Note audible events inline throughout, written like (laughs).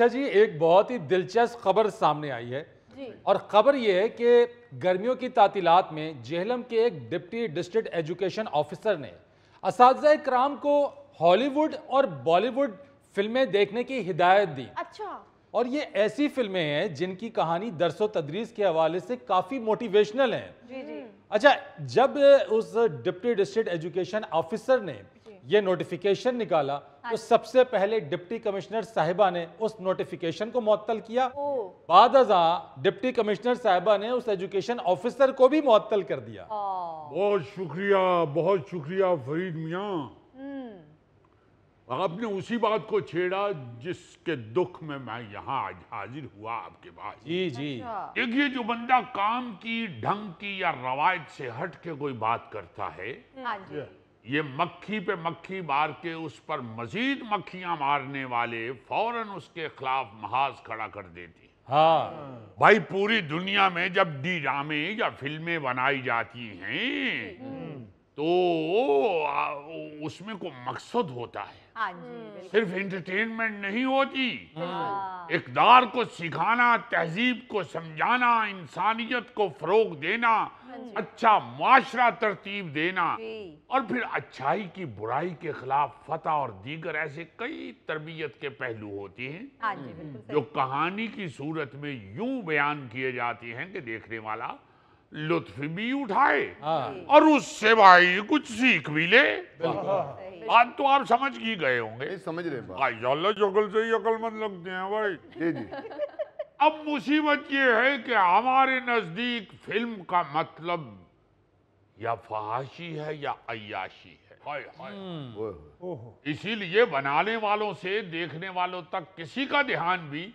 अच्छा जी एक बहुत ही दिलचस्प खबर सामने आई है और खबर यह है कि गर्मियों की तातीलात में जेहलम के एक डिप्टी डिस्ट्रिक्ट एजुकेशन ऑफिसर ने इस कराम को हॉलीवुड और बॉलीवुड फिल्में देखने की हिदायत दी अच्छा और ये ऐसी फिल्में हैं जिनकी कहानी दरसो तदरीस के हवाले से काफ़ी मोटिवेशनल है जी जी। अच्छा जब उस डिप्टी डिस्ट्रिक्ट एजुकेशन ऑफिसर ने ये नोटिफिकेशन निकाला तो हाँ। सबसे पहले डिप्टी कमिश्नर साहिबा ने उस नोटिफिकेशन को मुअत्तल किया बाद डिप्टी कमिश्नर साहिबा ने उस एजुकेशन ऑफिसर को भी मुअत्तल कर दिया बहुत शुक्रिया बहुत शुक्रिया फरीद मियाँ हम्म। आपने उसी बात को छेड़ा जिसके दुख में मैं यहाँ आज हाजिर हुआ आपके पास जी जी देखिए अच्छा। जो बंदा काम की ढंग की या रवायत से हट के कोई बात करता है हाँ ये मक्खी पे मक्खी मार के उस पर मजीद मक्खियां मारने वाले फौरन उसके खिलाफ महाज खड़ा कर देती हाँ भाई पूरी दुनिया में जब डी ड्रामे या फिल्में बनाई जाती हैं तो उसमें को मकसद होता है हाँ हम्म। सिर्फ इंटरटेनमेंट नहीं होती इकदार हाँ। हाँ। को सिखाना तहजीब को समझाना इंसानियत को फरोग देना अच्छा माशरा तरतीब देना और फिर अच्छाई की बुराई के खिलाफ फतह और दीगर ऐसे कई तरबियत के पहलू होते हैं जो कहानी की सूरत में यूं बयान किए जाते हैं कि देखने वाला लुत्फ भी उठाए हाँ। और उससे भाई कुछ सीख भी ले आज तो आप समझ ही गए होंगे समझ रहे अकल से ही अकलमंद लगते हैं भाई जी जी अब मुसीबत ये है कि हमारे नजदीक फिल्म का मतलब या फहाशी है या अयाशी है हाय हाय हम्म। इसीलिए बनाने वालों से देखने वालों तक किसी का ध्यान भी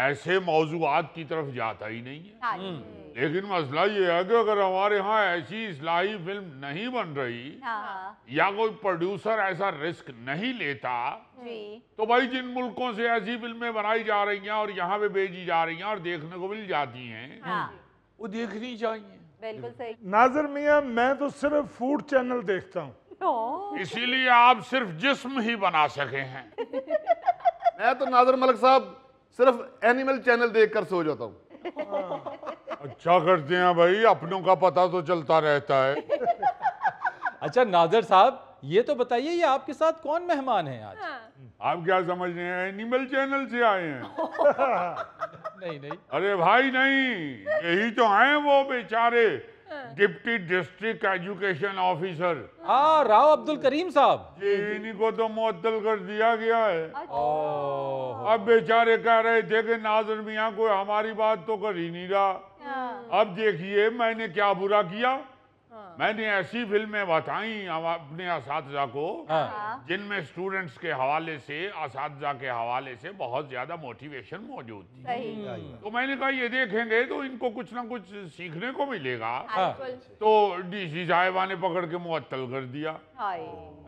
ऐसे मौजूद की तरफ जाता ही नहीं है हाँ हम्म। लेकिन मसला ये है कि अगर हमारे यहाँ ऐसी इसलाही फिल्म नहीं बन रही हाँ। या कोई प्रोड्यूसर ऐसा रिस्क नहीं लेता तो भाई जिन मुल्कों से ऐसी फिल्में बनाई जा रही हैं और यहाँ पे भेजी जा रही हैं और देखने को मिल जाती हैं हाँ वो देखनी चाहिए बिल्कुल सही नाजर मिया मैं तो सिर्फ फूड चैनल देखता हूँ इसीलिए आप सिर्फ जिस्म ही बना सके हैं (laughs) मैं तो नाजर मलिक साहब सिर्फ एनिमल चैनल देख कर सो जाता हूँ हाँ। अच्छा करते हैं भाई अपनों का पता तो चलता रहता है अच्छा नाजर साहब ये तो बताइए ये आपके साथ कौन मेहमान हैं आज हाँ। आप क्या समझ रहे हैं एनिमल चैनल से आए हैं नहीं नहीं अरे भाई नहीं यही तो हैं वो बेचारे डिप्टी डिस्ट्रिक्ट एजुकेशन ऑफिसर हाँ राव अब्दुल करीम साहब इन्हीं को तो मुअत्तल कर दिया गया है अच्छा। अब बेचारे कह रहे थे कि नाजर मियाँ कोई हमारी बात तो कर ही नहीं रहा हाँ। अब देखिए मैंने क्या बुरा किया हाँ। मैंने ऐसी फिल्में बताई अपने इस को हाँ। जिनमें स्टूडेंट्स के हवाले से इस के हवाले से बहुत ज्यादा मोटिवेशन मौजूद थी तो मैंने कहा ये देखेंगे तो इनको कुछ ना कुछ सीखने को मिलेगा तो डीसी साहिबा ने पकड़ के मुत्तल कर दिया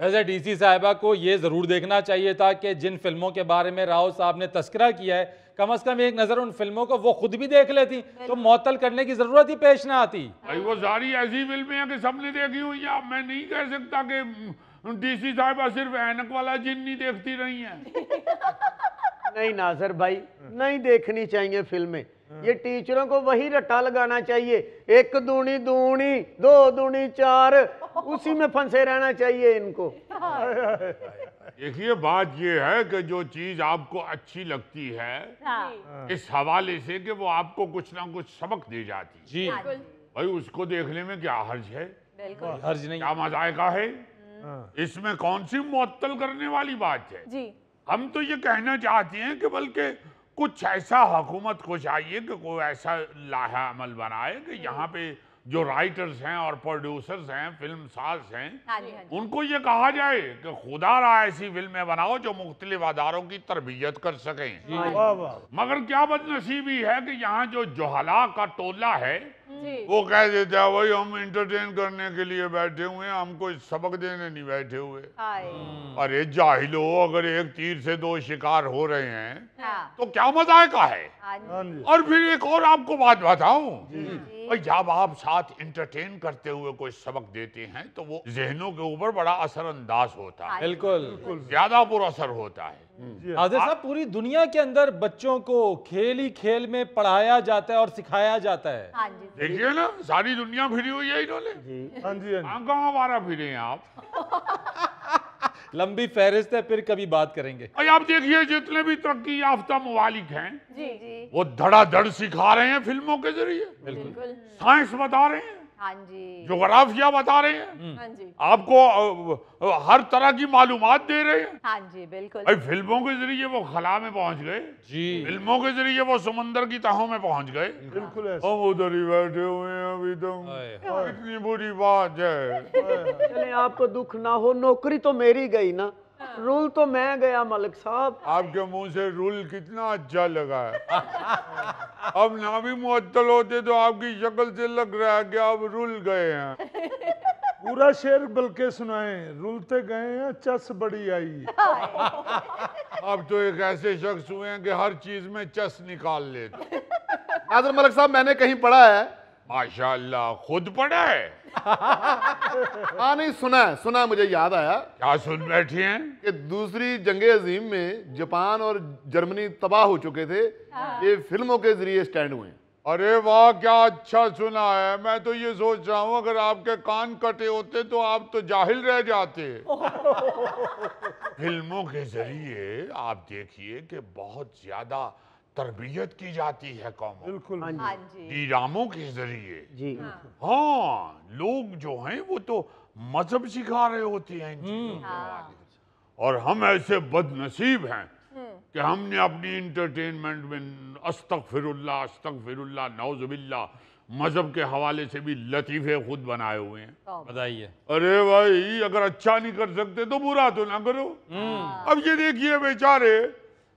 वैसे डीसी साहिबा को ये ज़रूर देखना चाहिए था कि जिन फिल्मों के बारे में राव साहब ने तस्करा किया है कम अज कम एक नज़र उन फिल्मों को वो खुद भी देख लेती तो मअतल करने की ज़रूरत ही पेश ना आती भाई वो सारी ऐसी फिल्में हैं कि सबने देखी हुई है मैं नहीं कह सकता कि डीसी साहिबा सिर्फ ऐनक वाला जिन नहीं देखती रही है (laughs) नहीं नाजर भाई नहीं देखनी चाहिए फिल्में ये टीचरों को वही रट्टा लगाना चाहिए एक दूनी दूनी दो दूनी चार उसी में फंसे रहना चाहिए इनको देखिए बात ये है कि जो चीज आपको अच्छी लगती है हाँ। इस हवाले से कि वो आपको कुछ ना कुछ सबक दे जाती जी भाई उसको देखने में क्या हर्ज है हर्ज नहीं क्या मजायका है हाँ। इसमें कौन सी मुअत्तल करने वाली बात है जी हम तो ये कहना चाहते हैं कि बल्कि कुछ ऐसा हुकूमत को चाहिए कि कोई ऐसा लाहा अमल बनाए कि हाँ। यहाँ पे जो राइटर्स हैं और प्रोड्यूसर्स हैं फिल्म साज हैं हाँ जी, हाँ जी। उनको ये कहा जाए कि खुदा रहा ऐसी फिल्में बनाओ जो मुख्तलिफ अदारों की तरबियत कर सकें मगर क्या बदनसीबी है कि यहाँ जो जोहला का टोला है वो कह देते हैं भाई हम इंटरटेन करने के लिए बैठे हुए हैं हमको सबक देने नहीं बैठे हुए हम्म। अरे जाहिलो अगर एक तीर से दो शिकार हो रहे हैं हाँ। तो क्या मजाए का है हाँ हाँ और फिर एक और आपको बात बताऊं जब आप साथ इंटरटेन करते हुए कोई सबक देते हैं तो वो जहनों के ऊपर बड़ा असरअंदाज होता है बिल्कुल ज्यादा बुरा असर होता है हाजिर साहब पूरी दुनिया के अंदर बच्चों को खेल ही खेल में पढ़ाया जाता है और सिखाया जाता है हाँ देखिए ना सारी दुनिया फिरी हुई है इन्होंने हाँ जी हाँ हमारा फिरे हैं आप (laughs) लंबी फहरिस्त है फिर कभी बात करेंगे और आप देखिए जितने भी तरक्की याफ्ता ममालिक हैं जी जी वो धड़ाधड़ सिखा रहे हैं फिल्मों के जरिए बिल्कुल साइंस बता रहे हैं हाँ जी जोग्राफिया बता रहे हैं हम्म। हाँ जी आपको हर तरह की मालूम दे रहे हैं हाँ जी बिल्कुल भाई फिल्मों के जरिए वो खला में पहुंच गए जी फिल्मों के जरिए वो समंदर की तहों में पहुंच गए बिल्कुल हम उधर ही बैठे हुए हैं अभी तो इतनी बुरी बात है आपको दुख ना हो नौकरी तो मेरी गई ना रूल तो मैं गया मलिक साहब आपके मुंह से रूल कितना अच्छा लगा है (laughs) अब ना भी मुत्तल होते तो आपकी शक्ल से लग रहा है कि आप रूल गए हैं (laughs) पूरा शेर बल्कि सुनाए रुलते तो गए हैं चस बड़ी आई अब तो एक ऐसे शख्स हुए हैं कि हर चीज में चस निकाल लेते (laughs) मलिक साहब मैंने कहीं पढ़ा है माशाल्लाह खुद पढ़ा है हाँ नहीं सुना है सुना है मुझे याद आया क्या सुन बैठी हैं कि दूसरी जंग अजीम में जापान और जर्मनी तबाह हो चुके थे हाँ। ये फिल्मों के जरिए स्टैंड हुए अरे वाह क्या अच्छा सुना है मैं तो ये सोच रहा हूँ अगर आपके कान कटे होते तो आप तो जाहिल रह जाते (laughs) फिल्मों के जरिए आप देखिए कि बहुत ज्यादा तरबियत की जाती है कौम बिल्कुल डीरामों हाँ हाँ के जरिए जी हाँ।, हाँ लोग जो हैं वो तो मजहब सिखा रहे होते हैं हम्म। हाँ। और हम ऐसे बदनसीब हैं हम्म। कि हमने अपनी इंटरटेनमेंट में अस्तक फिरुल्ला अस्तक फिरुल्ला नौजबिल्ला मजहब के हवाले से भी लतीफ़े खुद बनाए हुए हैं बताइए अरे भाई अगर अच्छा नहीं कर सकते तो बुरा तो ना करो हाँ। अब ये देखिए बेचारे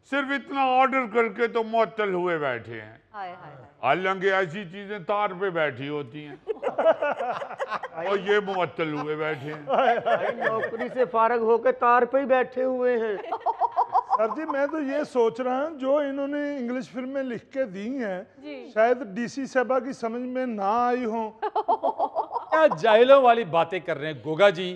सिर्फ इतना ऑर्डर करके तो मअतल हुए बैठे हैं हालांकि ऐसी चीजें तार पे बैठी होती हैं (laughs) और ये मुअत्तल हुए बैठे हैं नौकरी से फारग होकर तार पे ही बैठे हुए हैं सर जी मैं तो ये सोच रहा हूँ जो इन्होंने इंग्लिश फिल्में लिख के दी हैं शायद डीसी सभा की समझ में ना आई हो क्या जाहिलों वाली बातें कर रहे हैं गोगा जी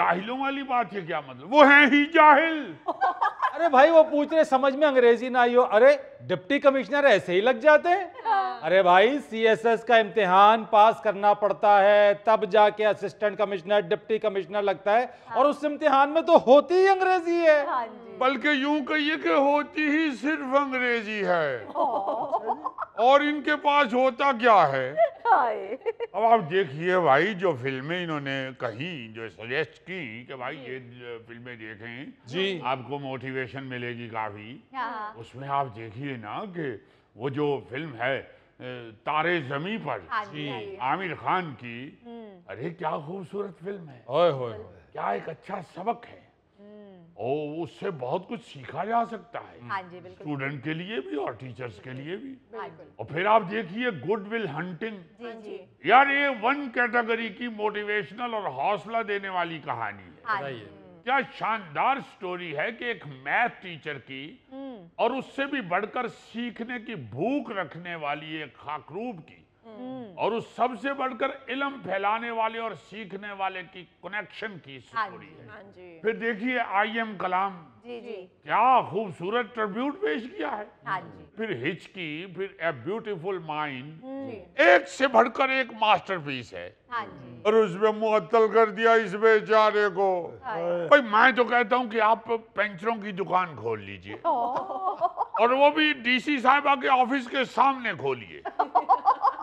जाहिलों वाली बात है क्या मतलब वो है ही जाहिल (laughs) अरे भाई वो पूछ रहे समझ में अंग्रेजी ना आई हो अरे डिप्टी कमिश्नर ऐसे ही लग जाते हैं हाँ। अरे भाई सीएसएस का इम्तिहान पास करना पड़ता है तब जाके असिस्टेंट कमिश्नर डिप्टी कमिश्नर लगता है हाँ। और उस इम्तिहान में तो होती ही अंग्रेजी है हाँ बल्कि यूं कहिए कि होती ही सिर्फ अंग्रेजी है और इनके पास होता क्या है अब आप देखिए भाई जो फिल्में इन्होंने कही जो सजेस्ट की कि भाई ये फिल्में देखें जी आपको मोटिवेशन मिलेगी काफी हाँ। उसमें आप देखिए ना कि वो जो फिल्म है तारे जमी पर हाँ हाँ आमिर खान की हम्म। अरे क्या खूबसूरत फिल्म है ओए होए क्या एक अच्छा सबक है और उससे बहुत कुछ सीखा जा सकता है हाँ जी बिल्कुल स्टूडेंट के लिए भी और टीचर्स के लिए भी हाँ और फिर आप देखिए गुड विल हंटिंग हाँ यार ये वन कैटेगरी की मोटिवेशनल और हौसला देने वाली कहानी है हाँ क्या शानदार स्टोरी है कि एक मैथ टीचर की हम्म। और उससे भी बढ़कर सीखने की भूख रखने वाली एक खाकरूब की हम्म। और उस सबसे बढ़कर इलम फैलाने वाले और सीखने वाले की कनेक्शन की स्टोरी हाँ है हाँ फिर देखिए आई एम कलाम जी जी क्या खूबसूरत ट्रिब्यूट पेश किया है हाँ फिर हिचकी फिर ए ब्यूटीफुल माइंड हम्म। एक से बढ़कर एक मास्टरपीस है और उसमें मुअत्तल कर दिया इस बेचारे को भाई मैं तो कहता हूँ कि आप पेंचरों की दुकान खोल लीजिए और वो भी डीसी साहब के ऑफिस के सामने खोलिए (laughs)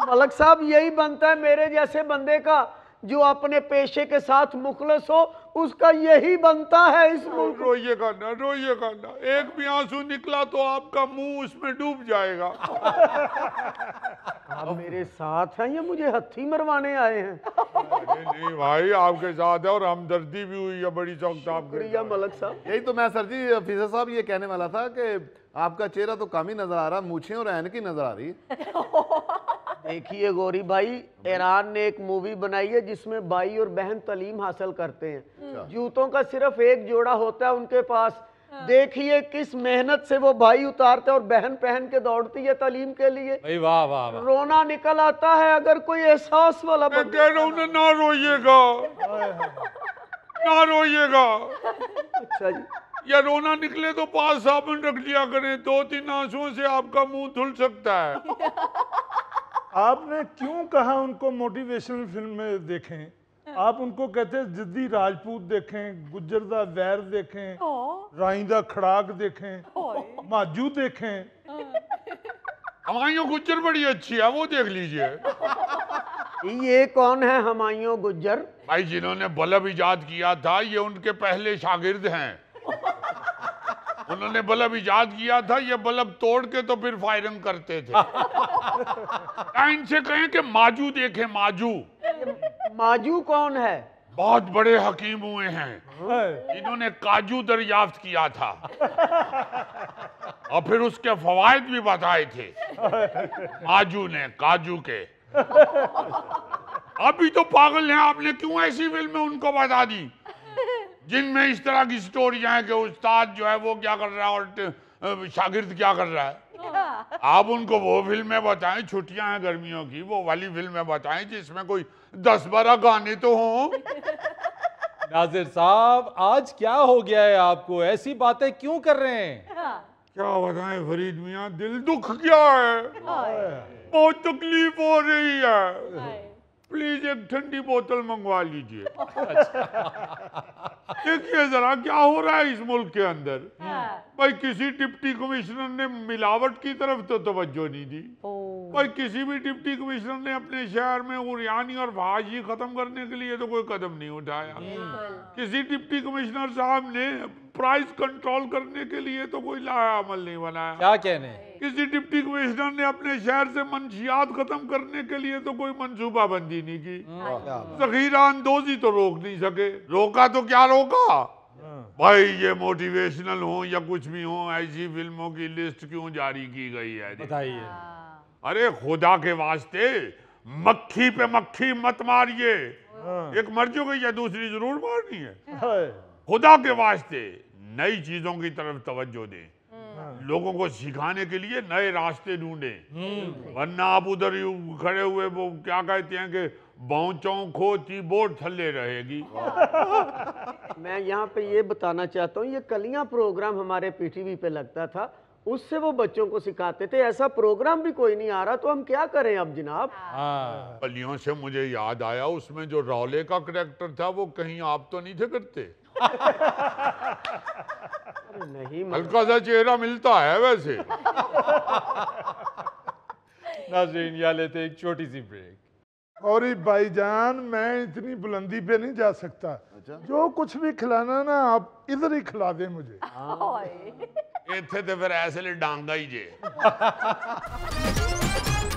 मलक साहब यही बनता है मेरे जैसे बंदे का जो अपने पेशे के साथ मुखलस हो उसका यही बनता है इस मुल्क रोइएगा ना रोइएगा करना एक भी आंसू निकला तो आपका मुंह उसमें डूब जाएगा आप मेरे साथ हैं या मुझे हथी मरवाने आए हैं नहीं भाई आपके साथ है और हमदर्दी भी हुई है बड़ी चौक आपके मलक साहब यही तो मैं सर जी फीसा साहब ये कहने वाला था कि आपका चेहरा तो कम ही नजर आ रहा मूछें और एन की नजर आ रही है (laughs) देखिए गौरी भाई ईरान ने एक मूवी बनाई है जिसमें भाई और बहन तलीम हासिल करते हैं अच्छा। जूतों का सिर्फ एक जोड़ा होता है उनके पास हाँ। देखिए किस मेहनत से वो भाई उतारते और बहन पहन के दौड़ती है तालीम के लिए वाह वाह वा। रोना निकल आता है अगर कोई एहसास वाला मैं कह रहा हूं ना रोइएगा ना रोइएगा अच्छा जी या रोना निकले तो पास साबुन रख लिया करें दो तीन आंसुओं से आपका मुंह धुल सकता है (laughs) आपने क्यों कहा उनको मोटिवेशनल में देखें हाँ। आप उनको कहते हैं जिद्दी राजपूत देखें गुज्जर वैर देखें राइंदा खड़ाक देखें माजू देखें हाँ। हमायूं गुज्जर बड़ी अच्छी है वो देख लीजिए (laughs) ये कौन है हमारियों गुज्जर भाई जिन्होंने बल्ब इजाद किया था ये उनके पहले शागिर्द हैं उन्होंने बल्ब इजाद किया था ये बल्ब तोड़ के तो फिर फायरिंग करते थे (laughs) इनसे कहें कि माजू देखे माजू माजू कौन है बहुत बड़े हकीम हुए हैं इन्होंने काजू दरियाफ्त किया था और फिर उसके फवायद भी बताए थे माजू ने काजू के अभी तो पागल हैं आपने क्यों ऐसी फिल्म में उनको बता दी जिनमें इस तरह की स्टोरियां हैं कि उस्ताद जो है वो क्या कर रहा है और शागिर्द क्या कर रहा है हाँ। (laughs) आप उनको वो फिल्में बताएं छुट्टियां हैं गर्मियों की वो वाली फिल्में बताएं जिसमें कोई दस बारह गाने तो हों (laughs) नाजिर साहब आज क्या हो गया है आपको ऐसी बातें क्यों कर रहे हैं हाँ। क्या बताएं फरीद मियां दिल दुख क्या है बहुत तकलीफ हो रही है प्लीज एक ठंडी बोतल मंगवा लीजिए (laughs) अच्छा। देखिए जरा क्या हो रहा है इस मुल्क के अंदर हाँ। भाई किसी डिप्टी कमिश्नर ने मिलावट की तरफ तो तवज्जो नहीं दी भाई किसी भी डिप्टी कमिश्नर ने अपने शहर में उरियानी और फाजी खत्म करने के लिए तो कोई कदम नहीं उठाया किसी डिप्टी कमिश्नर साहब ने प्राइस कंट्रोल करने के लिए तो कोई लाया अमल नहीं बनाया क्या कहने किसी डिप्टी कमिश्नर ने अपने शहर से मंशियात खत्म करने के लिए तो कोई बंदी नहीं की हाँ। जखीरा अंदोजी तो रोक नहीं सके रोका तो क्या रोका हाँ। भाई ये मोटिवेशनल हो या कुछ भी हो ऐसी फिल्मों की लिस्ट क्यों जारी की गई है बताइए हाँ। अरे खुदा के वास्ते मक्खी पे मक्खी मत मारिए एक मर चुकी है दूसरी जरूर मारनी है खुदा के वास्ते नई चीजों की तरफ तवज्जो दें लोगों को सिखाने के लिए नए रास्ते ढूंढे वरना आप उधर खड़े हुए वो क्या कहते हैं कि खोती बोर्ड थल्ले रहेगी मैं यहाँ पे ये बताना चाहता हूँ ये कलिया प्रोग्राम हमारे पीटीवी पे लगता था उससे वो बच्चों को सिखाते थे ऐसा प्रोग्राम भी कोई नहीं आ रहा तो हम क्या करें अब जनाब हाँ। कलियों से मुझे याद आया उसमें जो रौले का करेक्टर था वो कहीं आप तो नहीं थे करते नहीं मतलब- हल्का सा चेहरा मिलता है वैसे नाजरीन या लेते एक छोटी सी ब्रेक और भाईजान मैं इतनी बुलंदी पे नहीं जा सकता अच्छा? जो कुछ भी खिलाना ना आप इधर ही खिला दे मुझे हाँ। इतने तो फिर ऐसे डांगा ही जे (laughs)